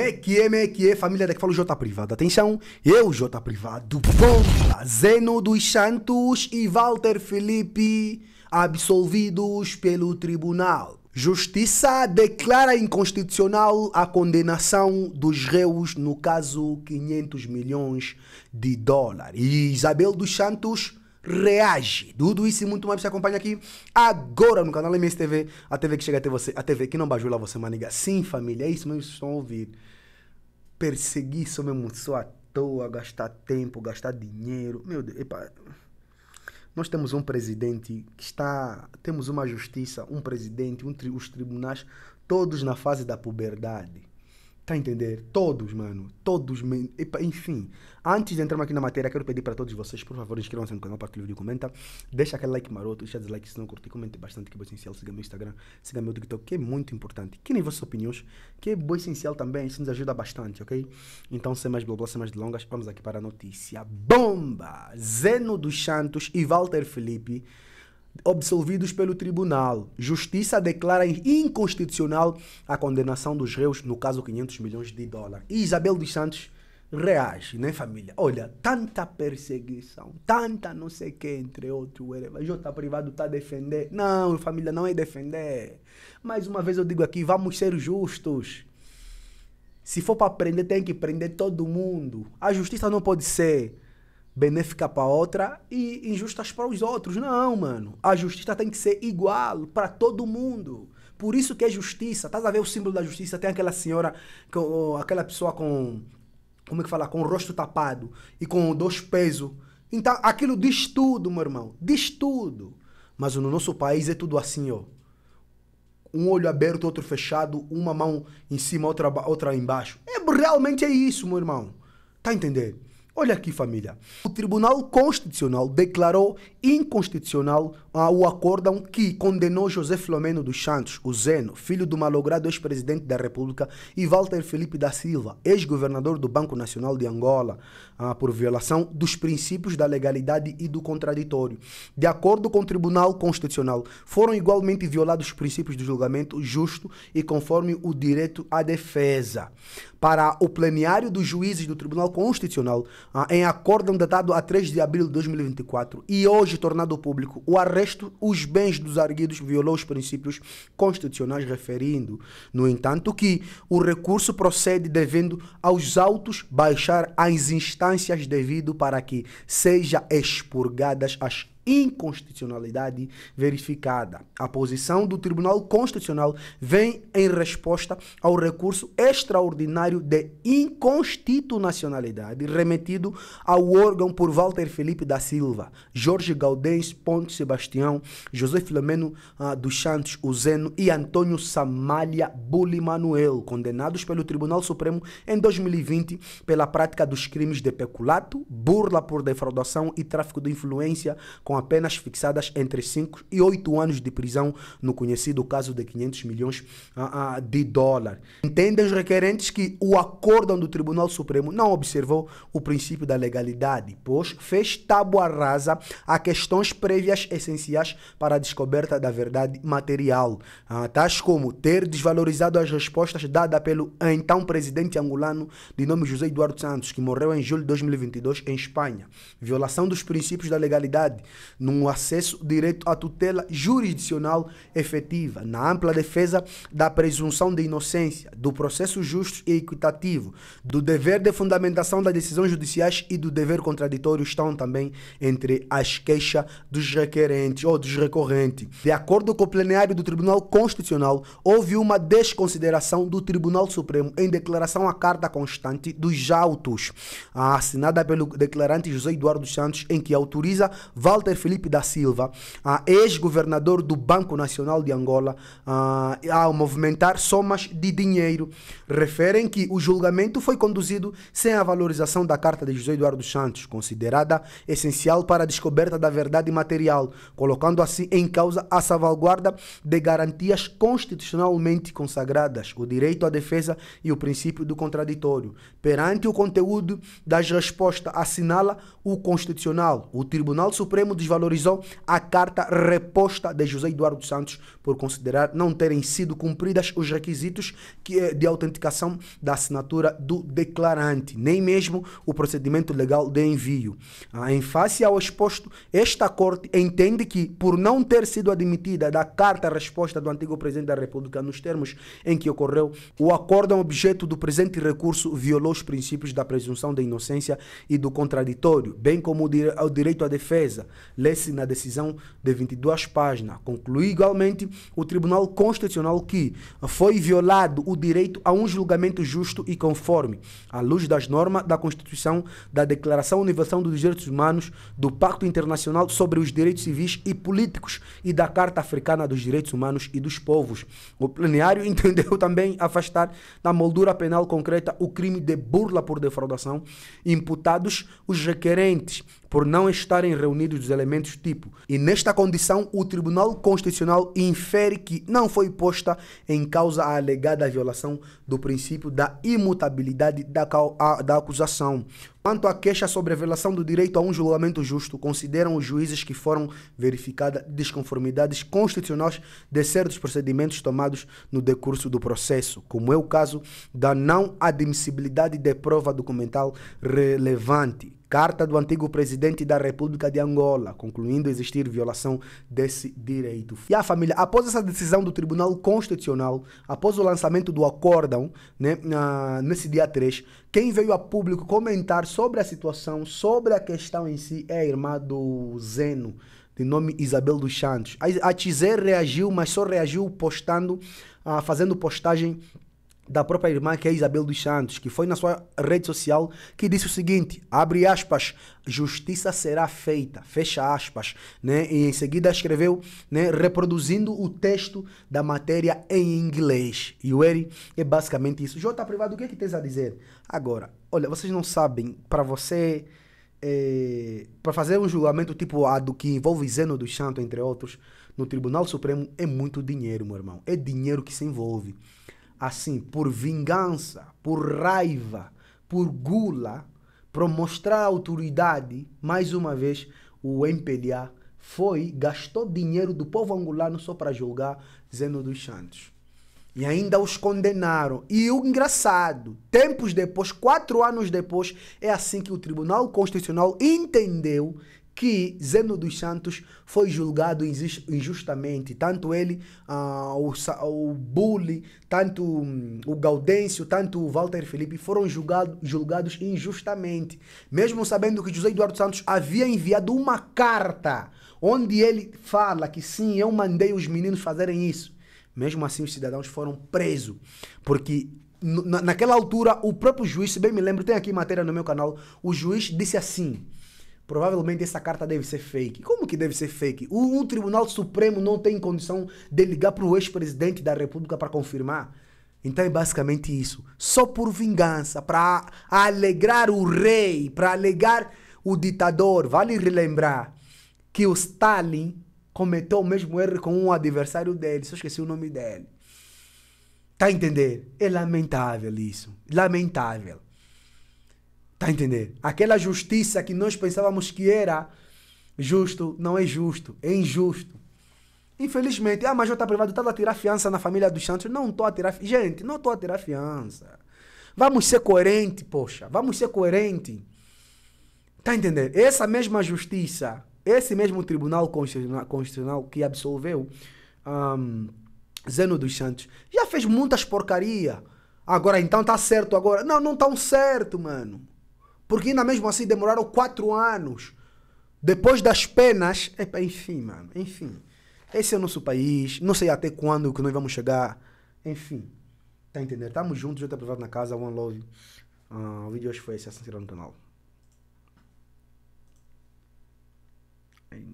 Mequie, mequie, família daqui fala o J Privado. Atenção, eu, J Privado, Zeno dos Santos e Walter Felipe, absolvidos pelo tribunal. Justiça declara inconstitucional a condenação dos réus no caso 500 milhões de dólares. E Isabel dos Santos reage. Tudo isso e muito mais você acompanha aqui agora no canal MS TV, a TV que chega até você, a TV que não bajula você, maniga. Sim, família, é isso mesmo que estão a ouvir. Perseguir só mesmo, só à toa, gastar tempo, gastar dinheiro. Meu Deus, epa. Nós temos um presidente que está. Temos uma justiça, um presidente, um tri, os tribunais, todos na fase da puberdade. Tá a entender? Todos, mano. Todos. Enfim. Antes de entrarmos aqui na matéria, quero pedir para todos vocês, por favor, inscrevam-se no canal, partilhem o vídeo, comenta. Deixa aquele like maroto, deixa dislike se não curtir, comente bastante, que é bom essencial. Siga meu Instagram, siga meu TikTok, que é muito importante. Que nem vossas opiniões, que é bom essencial também, isso nos ajuda bastante, ok? Então, sem mais blá blá, sem mais delongas, vamos aqui para a notícia. Bomba! Zeno dos Santos e Walter Felipe absolvidos pelo tribunal. Justiça declara inconstitucional a condenação dos réus, no caso 500 milhões de dólares. E Isabel dos Santos reage, né, família? Olha, tanta perseguição, tanta não sei que, entre outros, whatever. Jota privado tá a defender. Não, família, não é defender. Mais uma vez eu digo aqui, vamos ser justos. Se for para prender, tem que prender todo mundo. A justiça não pode ser benéfica para outra e injustas para os outros. Não, mano. A justiça tem que ser igual para todo mundo. Por isso que é justiça. Tá a ver o símbolo da justiça? Tem aquela senhora, com, aquela pessoa com. Como é que fala? Com o rosto tapado e com dois pesos. Então, aquilo diz tudo, meu irmão. Diz tudo. Mas no nosso país é tudo assim, ó. Um olho aberto, outro fechado, uma mão em cima, outra, outra embaixo. É, realmente é isso, meu irmão. Tá entendendo? Olha aqui, família. O Tribunal Constitucional declarou inconstitucional o acórdão que condenou José Flomeno dos Santos, o Zeno, filho do malogrado ex-presidente da República, e Walter Felipe da Silva, ex-governador do Banco Nacional de Angola, ah, por violação dos princípios da legalidade e do contraditório. De acordo com o Tribunal Constitucional, foram igualmente violados os princípios do julgamento justo e conforme o direito à defesa. Para o plenário dos juízes do Tribunal Constitucional, ah, em acórdão datado a 3 de abril de 2024 e hoje tornado público o arresto, os bens dos arguidos violou os princípios constitucionais, referindo, no entanto, que o recurso procede devendo aos autos baixar as instâncias devido para que seja expurgadas as inconstitucionalidade verificada. A posição do Tribunal Constitucional vem em resposta ao recurso extraordinário de inconstitucionalidade remetido ao órgão por Walter Felipe da Silva, Jorge Galdês Ponte Sebastião, José Filomeno ah, dos Santos Uzeno e Antônio Samalia Bulli Manuel, condenados pelo Tribunal Supremo em 2020 pela prática dos crimes de peculato, burla por defraudação e tráfico de influência com apenas fixadas entre 5 e 8 anos de prisão no conhecido caso de 500 milhões ah, ah, de dólares. Entendem os requerentes que o acórdão do Tribunal Supremo não observou o princípio da legalidade, pois fez tábua rasa a questões prévias essenciais para a descoberta da verdade material, ah, tais como ter desvalorizado as respostas dadas pelo então presidente angolano de nome José Eduardo Santos, que morreu em julho de 2022 em Espanha, violação dos princípios da legalidade num acesso direito à tutela jurisdicional efetiva, na ampla defesa da presunção de inocência, do processo justo e equitativo, do dever de fundamentação das decisões judiciais e do dever contraditório estão também entre as queixas dos requerentes ou dos recorrentes. De acordo com o plenário do Tribunal Constitucional, houve uma desconsideração do Tribunal Supremo em declaração à carta constante dos autos, assinada pelo declarante José Eduardo Santos, em que autoriza Walter Walter Felipe da Silva, ah, ex-governador do Banco Nacional de Angola, ah, ao movimentar somas de dinheiro. Referem que o julgamento foi conduzido sem a valorização da carta de José Eduardo Santos, considerada essencial para a descoberta da verdade material, colocando assim em causa a salvaguarda de garantias constitucionalmente consagradas, o direito à defesa e o princípio do contraditório. Perante o conteúdo das respostas, assinala o Constitucional, o Tribunal Supremo desvalorizou a carta reposta de José Eduardo Santos por considerar não terem sido cumpridas os requisitos eh, de autenticação da assinatura do declarante, nem mesmo o procedimento legal de envio. Ah, em face ao exposto, esta Corte entende que, por não ter sido admitida da carta resposta do antigo presidente da República nos termos em que ocorreu, o acórdão é objeto do presente recurso violou os princípios da presunção da inocência e do contraditório, bem como o direito à defesa, lê-se na decisão de 22 páginas. Conclui igualmente o Tribunal Constitucional que foi violado o direito a um julgamento justo e conforme, à luz das normas da Constituição, da Declaração Universal dos Direitos Humanos, do Pacto Internacional sobre os Direitos Civis e Políticos e da Carta Africana dos Direitos Humanos e dos Povos. O plenário entendeu também afastar da moldura penal concreta o crime de burla por defraudação imputados os requerentes por não estarem reunidos os elementos tipo. E nesta condição, o Tribunal Constitucional infere que não foi posta em causa a alegada violação do princípio da imutabilidade da, da acusação, Quanto à queixa sobre a violação do direito a um julgamento justo, consideram os juízes que foram verificadas desconformidades constitucionais de certos procedimentos tomados no decurso do processo, como é o caso da não admissibilidade de prova documental relevante, carta do antigo presidente da República de Angola, concluindo existir violação desse direito. E a família, após essa decisão do Tribunal Constitucional, após o lançamento do acórdão, né, nesse dia 3, quem veio a público comentar sobre a situação, sobre a questão em si, é a irmã do Zeno, de nome Isabel dos Santos. A, a Tizé reagiu, mas só reagiu postando, uh, fazendo postagem da própria irmã, que é Isabel dos Santos, que foi na sua rede social que disse o seguinte: abre aspas, justiça será feita, fecha aspas, né? E em seguida escreveu, né, reproduzindo o texto da matéria em inglês. E o Eri é basicamente isso. Jota privado, o que é que tens a dizer? Agora, olha, vocês não sabem, para você. É, eh, para fazer um julgamento tipo a do que envolve Zeno dos Santos, entre outros, no Tribunal Supremo é muito dinheiro, meu irmão. É dinheiro que se envolve assim, por vingança, por raiva, por gula, para mostrar autoridade, mais uma vez, o MPDA foi, gastou dinheiro do povo angolano só para julgar Zeno dos Santos. E ainda os condenaram. E o engraçado, tempos depois, quatro anos depois, é assim que o Tribunal Constitucional entendeu que Zeno dos Santos foi julgado injustamente. Tanto ele, ah, o, o Bully, tanto um, o Gaudêncio, tanto o Walter Felipe foram julgado, julgados injustamente. Mesmo sabendo que José Eduardo Santos havia enviado uma carta onde ele fala que sim, eu mandei os meninos fazerem isso. Mesmo assim, os cidadãos foram presos, porque naquela altura o próprio juiz, se bem me lembro, tem aqui matéria no meu canal, o juiz disse assim: Provavelmente essa carta deve ser fake. Como que deve ser fake? O, o Tribunal Supremo não tem condição de ligar para o ex-presidente da República para confirmar. Então é basicamente isso. Só por vingança, para alegrar o rei, para alegrar o ditador. Vale relembrar que o Stalin cometeu o mesmo erro com um adversário dele, só esqueci o nome dele. Tá a entender? É lamentável isso. Lamentável. Tá a entender? Aquela justiça que nós pensávamos que era justo, não é justo, é injusto. Infelizmente, ah, mas eu tá privado, estava a tirar fiança na família dos Santos. Não estou a tirar Gente, não estou a tirar fiança. Vamos ser coerente, poxa. Vamos ser coerente. Tá a entender? Essa mesma justiça, esse mesmo tribunal constitucional que absolveu um, Zeno dos Santos, já fez muitas porcaria. Agora então tá certo agora. Não, não tão tá certo, mano. Porque ainda mesmo assim demoraram quatro anos. Depois das penas. Epa, enfim, mano. Enfim. Esse é o nosso país. Não sei até quando que nós vamos chegar. Enfim. Tá entendendo? Tamo juntos, eu tá privado na casa. One love. Uh, o vídeo hoje foi esse. Assim, no canal.